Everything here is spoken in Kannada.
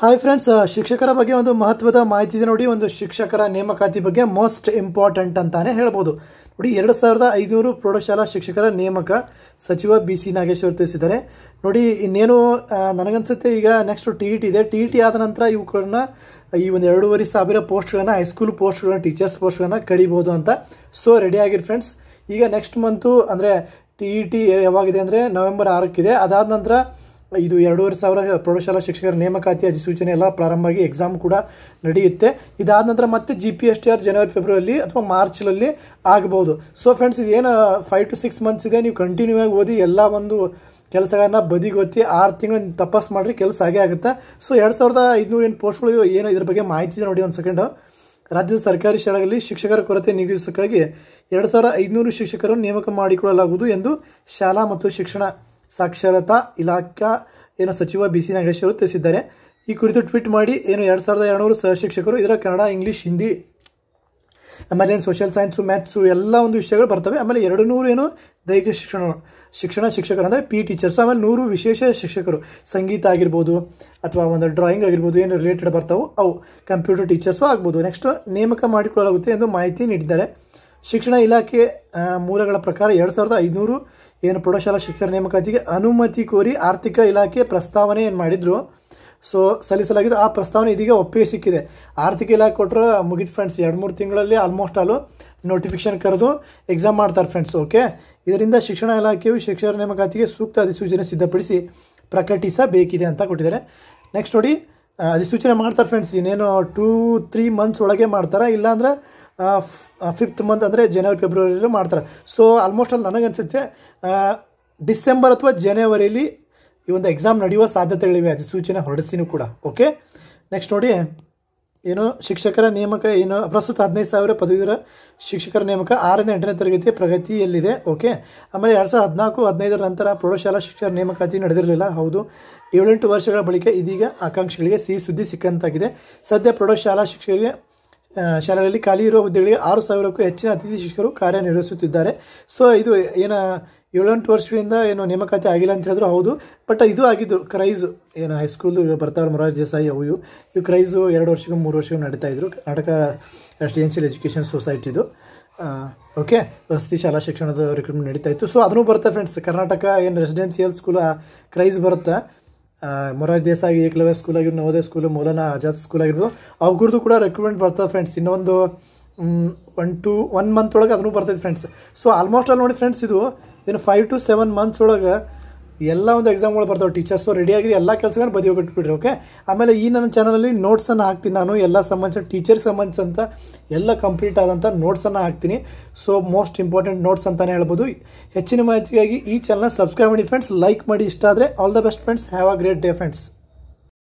ಹಾಯ್ ಫ್ರೆಂಡ್ಸ್ ಶಿಕ್ಷಕರ ಬಗ್ಗೆ ಒಂದು ಮಹತ್ವದ ಮಾಹಿತಿ ಇದೆ ನೋಡಿ ಒಂದು ಶಿಕ್ಷಕರ ನೇಮಕಾತಿ ಬಗ್ಗೆ ಮೋಸ್ಟ್ ಇಂಪಾರ್ಟೆಂಟ್ ಅಂತಾನೆ ಹೇಳ್ಬೋದು ನೋಡಿ ಎರಡು ಸಾವಿರದ ಐದುನೂರು ಪ್ರೌಢಶಾಲಾ ಶಿಕ್ಷಕರ ನೇಮಕ ಸಚಿವ ಬಿ ಸಿ ನಾಗೇಶ್ವರ್ ತಿಳಿಸಿದ್ದಾರೆ ನೋಡಿ ಇನ್ನೇನು ನನಗನ್ಸುತ್ತೆ ಈಗ ನೆಕ್ಸ್ಟ್ ಟಿ ಇ ಟಿ ಇದೆ ಟಿ ಇ ಟಿ ಆದ ನಂತರ ಇವುಗಳನ್ನ ಈ ಒಂದು ಎರಡೂವರೆ ಸಾವಿರ ಪೋಸ್ಟ್ಗಳನ್ನು ಹೈಸ್ಕೂಲ್ ಪೋಸ್ಟ್ಗಳನ್ನ ಟೀಚರ್ಸ್ ಪೋಸ್ಟ್ಗಳನ್ನು ಕರಿಬೋದು ಅಂತ ಸೊ ರೆಡಿ ಆಗಿರಿ ಫ್ರೆಂಡ್ಸ್ ಈಗ ನೆಕ್ಸ್ಟ್ ಮಂತು ಅಂದರೆ ಟಿ ಇ ಟಿ ಯಾವಾಗಿದೆ ಅಂದರೆ ನವೆಂಬರ್ ಆರಕ್ಕಿದೆ ಅದಾದ ನಂತರ ಇದು ಎರಡೂವರೆ ಸಾವಿರ ಪ್ರೌಢಶಾಲಾ ಶಿಕ್ಷಕರ ನೇಮಕಾತಿ ಅಧಿಸೂಚನೆ ಎಲ್ಲ ಪ್ರಾರಂಭ ಆಗಿ ಎಕ್ಸಾಮ್ ಕೂಡ ನಡೆಯುತ್ತೆ ಇದಾದ ನಂತರ ಮತ್ತೆ G P S T R ಜನವರಿ ಫೆಬ್ರವರಿ ಅಥವಾ ಮಾರ್ಚ್ನಲ್ಲಿ ಆಗ್ಬೋದು ಸೊ ಫ್ರೆಂಡ್ಸ್ ಇದೇನು ಫೈವ್ ಟು ಸಿಕ್ಸ್ ಮಂತ್ಸ್ ಇದೆ ನೀವು ಕಂಟಿನ್ಯೂ ಆಗಿ ಓದಿ ಎಲ್ಲ ಒಂದು ಕೆಲಸಗಳನ್ನ ಬದಿಗೊತ್ತಿ ಆರು ತಿಂಗಳು ತಪಾಸ್ ಮಾಡಿರಿ ಕೆಲಸ ಆಗೇ ಆಗುತ್ತೆ ಸೊ ಎರಡು ಸಾವಿರದ ಐದುನೂರು ಏನು ಪೋಸ್ಟ್ಗಳು ಏನು ಇದ್ರ ಬಗ್ಗೆ ಮಾಹಿತಿ ಇದೆ ನೋಡಿ ಒಂದು ಸೆಕೆಂಡು ರಾಜ್ಯದ ಸರ್ಕಾರಿ ಶಾಲೆಗಳಲ್ಲಿ ಶಿಕ್ಷಕರ ಕೊರತೆ ನಿಗಿಸೋಕ್ಕಾಗಿ ಎರಡು ಸಾವಿರದ ಐದುನೂರು ಶಿಕ್ಷಕರನ್ನು ನೇಮಕ ಮಾಡಿಕೊಳ್ಳಲಾಗುವುದು ಎಂದು ಶಾಲಾ ಮತ್ತು ಶಿಕ್ಷಣ ಸಾಕ್ಷರತಾ ಇಲಾಖಾ ಏನು ಸಚಿವ ಬಿ ಸಿ ನಾಗೇಶ್ ಅವರು ತಿಳಿಸಿದ್ದಾರೆ ಈ ಕುರಿತು ಟ್ವೀಟ್ ಮಾಡಿ ಏನು ಎರಡು ಸಾವಿರದ ಎರಡುನೂರು ಶಿಕ್ಷಕರು ಇದರ ಕನ್ನಡ ಇಂಗ್ಲೀಷ್ ಹಿಂದಿ ಆಮೇಲೆ ಏನು ಸೋಷಿಯಲ್ ಸೈನ್ಸು ಮ್ಯಾಥ್ಸು ಎಲ್ಲ ಒಂದು ವಿಷಯಗಳು ಬರ್ತವೆ ಆಮೇಲೆ ಎರಡು ನೂರು ಏನು ದೈಹಿಕ ಶಿಕ್ಷಣ ಶಿಕ್ಷಣ ಶಿಕ್ಷಕರು ಅಂದರೆ ಪಿ ಟೀಚರ್ಸು e ಆಮೇಲೆ ನೂರು ವಿಶೇಷ ಶಿಕ್ಷಕರು ಸಂಗೀತ ಆಗಿರ್ಬೋದು ಅಥವಾ ಒಂದು ಡ್ರಾಯಿಂಗ್ ಆಗಿರ್ಬೋದು ಏನು ರಿಲೇಟೆಡ್ ಬರ್ತಾವೆ ಅವು ಕಂಪ್ಯೂಟರ್ ಟೀಚರ್ಸು ಆಗ್ಬೋದು ನೆಕ್ಸ್ಟ್ ನೇಮಕ ಮಾಡಿಕೊಳ್ಳಲಾಗುತ್ತೆ ಎಂದು ಮಾಹಿತಿ ನೀಡಿದ್ದಾರೆ ಶಿಕ್ಷಣ ಇಲಾಖೆ ಮೂಲಗಳ ಪ್ರಕಾರ ಎರಡು ಸಾವಿರದ ಐದುನೂರು ಏನು ಪ್ರೌಢಶಾಲಾ ಶಿಕ್ಷಣ ನೇಮಕಾತಿಗೆ ಅನುಮತಿ ಕೋರಿ ಆರ್ಥಿಕ ಇಲಾಖೆ ಪ್ರಸ್ತಾವನೆ ಏನು ಮಾಡಿದ್ರು ಸೊ ಸಲ್ಲಿಸಲಾಗಿದೆ ಆ ಪ್ರಸ್ತಾವನೆ ಇದೀಗ ಒಪ್ಪಿಗೆ ಸಿಕ್ಕಿದೆ ಆರ್ಥಿಕ ಇಲಾಖೆ ಕೊಟ್ಟರು ಮುಗಿದ ಫ್ರೆಂಡ್ಸ್ ಎರಡು ಮೂರು ತಿಂಗಳಲ್ಲಿ ಆಲ್ಮೋಸ್ಟ್ ಆಲು ನೋಟಿಫಿಕೇಶನ್ ಕರೆದು ಎಕ್ಸಾಮ್ ಮಾಡ್ತಾರೆ ಫ್ರೆಂಡ್ಸ್ ಓಕೆ ಇದರಿಂದ ಶಿಕ್ಷಣ ಇಲಾಖೆಯು ಶಿಕ್ಷಕರ ನೇಮಕಾತಿಗೆ ಸೂಕ್ತ ಅಧಿಸೂಚನೆ ಸಿದ್ಧಪಡಿಸಿ ಪ್ರಕಟಿಸಬೇಕಿದೆ ಅಂತ ಕೊಟ್ಟಿದ್ದಾರೆ ನೆಕ್ಸ್ಟ್ ನೋಡಿ ಅಧಿಸೂಚನೆ ಮಾಡ್ತಾರೆ ಫ್ರೆಂಡ್ಸ್ ಇನ್ನೇನು ಟೂ ತ್ರೀ ಮಂತ್ಸ್ ಒಳಗೆ ಮಾಡ್ತಾರೆ ಇಲ್ಲಾಂದ್ರೆ ಫಿಫ್ತ್ ಮಂತ್ ಅಂದರೆ ಜನವರಿ ಫೆಬ್ರವರಿಯಲ್ಲಿ ಮಾಡ್ತಾರೆ ಸೊ ಆಲ್ಮೋಸ್ಟ್ ಅಲ್ಲಿ ನನಗನ್ಸುತ್ತೆ ಡಿಸೆಂಬರ್ ಅಥವಾ ಜನವರಿಯಲ್ಲಿ ಈ ಒಂದು ಎಕ್ಸಾಮ್ ನಡೆಯುವ ಸಾಧ್ಯತೆಗಳಿವೆ ಅದು ಸೂಚನೆ ಹೊರಡಿಸಿನೂ ಕೂಡ ಓಕೆ ನೆಕ್ಸ್ಟ್ ನೋಡಿ ಏನು ಶಿಕ್ಷಕರ ನೇಮಕ ಏನು ಪ್ರಸ್ತುತ ಹದಿನೈದು ಸಾವಿರ ಪದವೀಧರ ಶಿಕ್ಷಕರ ನೇಮಕ ಆರರಿಂದ ಎಂಟನೇ ತರಗತಿ ಪ್ರಗತಿಯಲ್ಲಿದೆ ಓಕೆ ಆಮೇಲೆ ಎರಡು ಸಾವಿರದ ಹದಿನಾಲ್ಕು ಹದಿನೈದರ ನಂತರ ಪ್ರೌಢಶಾಲಾ ಶಿಕ್ಷಕರ ನೇಮಕಾತಿ ನಡೆದಿರಲಿಲ್ಲ ಹೌದು ಏಳೆಂಟು ವರ್ಷಗಳ ಬಳಿಕ ಇದೀಗ ಆಕಾಂಕ್ಷಿಗಳಿಗೆ ಸಿಹಿ ಸುದ್ದಿ ಸಿಕ್ಕಂತಾಗಿದೆ ಸದ್ಯ ಪ್ರೌಢಶಾಲಾ ಶಿಕ್ಷಕರಿಗೆ ಶಾಲೆಗಳಲ್ಲಿ ಖಾಲಿ ಇರುವ ಹುದ್ದೆಗಳಿಗೆ ಆರು ಸಾವಿರಕ್ಕೂ ಹೆಚ್ಚಿನ ಅತಿಥಿ ಶಿಕ್ಷಕರು ಕಾರ್ಯನಿರ್ವಹಿಸುತ್ತಿದ್ದಾರೆ ಸೊ ಇದು ಏನು ಏಳೆಂಟು ವರ್ಷದಿಂದ ಏನು ನೇಮಕಾತಿ ಆಗಿಲ್ಲ ಅಂತ ಹೇಳಿದ್ರು ಹೌದು ಬಟ್ ಇದು ಆಗಿದ್ದು ಕ್ರೈಸು ಏನು ಹೈಸ್ಕೂಲ್ದು ಬರ್ತಾವ್ರ ಮೊರಾಜ್ ದೇಸಾಯಿ ಅವು ಇವು ಕ್ರೈಸು ಎರಡು ವರ್ಷಕ್ಕೂ ಮೂರು ವರ್ಷಕ್ಕೂ ನಡೀತಾ ಇದ್ರು ಕರ್ನಾಟಕ ರೆಸಿಡೆನ್ಷಿಯಲ್ ಎಜುಕೇಷನ್ ಸೊಸೈಟಿದು ಓಕೆ ವಸತಿ ಶಾಲಾ ಶಿಕ್ಷಣದ ರಿಕ್ರೂಟ್ಮೆಂಟ್ ನಡೀತಾ ಇತ್ತು ಸೊ ಅದನ್ನು ಬರುತ್ತೆ ಫ್ರೆಂಡ್ಸ್ ಕರ್ನಾಟಕ ಏನು ರೆಸಿಡೆನ್ಸಿಯಲ್ ಸ್ಕೂಲ್ ಕ್ರೈಸ್ ಬರುತ್ತೆ ಮೊರಾಜ್ ದೇಸಾಗಿ ಏಕಲವ್ಯ ಸ್ಕೂಲ್ ಆಗಿರ್ಬೋದು ನವೋದಯ ಸ್ಕೂಲು ಮೌಲಾನಾ ಆಜಾದ್ ಸ್ಕೂಲ್ ಆಗಿರ್ಬೋದು ಅವ್ರದ್ದು ಕೂಡ ರೆಕ್ರೂಟ್ಮೆಂಟ್ ಬರ್ತದೆ ಫ್ರೆಂಡ್ಸ್ ಇನ್ನೊಂದು ಒನ್ ಟು ಒನ್ ಮಂತ್ ಒಳಗೆ ಅದನ್ನು ಬರ್ತೈತೆ ಫ್ರೆಂಡ್ಸ್ ಸೊ ಆಲ್ಮೋಸ್ಟ್ ಆಲ್ ನೋಡಿ ಫ್ರೆಂಡ್ಸ್ ಇದು ಇನ್ನು ಫೈವ್ ಟು ಸೆವೆನ್ ಮಂತ್ಸ್ ಒಳಗೆ ಎಲ್ಲ ಒಂದು ಎಕ್ಸಾಮ್ಗಳು ಬರ್ತಾವೆ ಟೀಚರ್ಸು ರೆಡಿಯಾಗಿ ಎಲ್ಲ ಕೆಲಸಗಳನ್ನ ಬದಿ ಬಿಟ್ಬಿಡ್ರಿ ಓಕೆ ಆಮೇಲೆ ಈ ನನ್ನ ಚಾನಲಲ್ಲಿ ನೋಟ್ಸನ್ನು ಹಾಕ್ತೀನಿ ನಾನು ಎಲ್ಲ ಸಂಬಂಧಿಸಿದ ಟೀಚರ್ ಸಂಬಂಧಿಸಿದಂಥ ಎಲ್ಲ ಕಂಪ್ಲೀಟ್ ಆದಂಥ ನೋಟ್ಸನ್ನು ಹಾಕ್ತೀನಿ ಸೊ ಮೋಸ್ಟ್ ಇಂಪಾರ್ಟೆಂಟ್ ನೋಟ್ಸ್ ಅಂತಲೇ ಹೇಳ್ಬೋದು ಹೆಚ್ಚಿನ ಮಾಹಿತಿಗಾಗಿ ಈ ಚಾನಲ್ನ ಸಬ್ಸ್ಕ್ರೈಬ್ ಮಾಡಿ ಫ್ರೆಂಡ್ಸ್ ಲೈಕ್ ಮಾಡಿ ಇಷ್ಟ ಆದರೆ all the best friends have a great day friends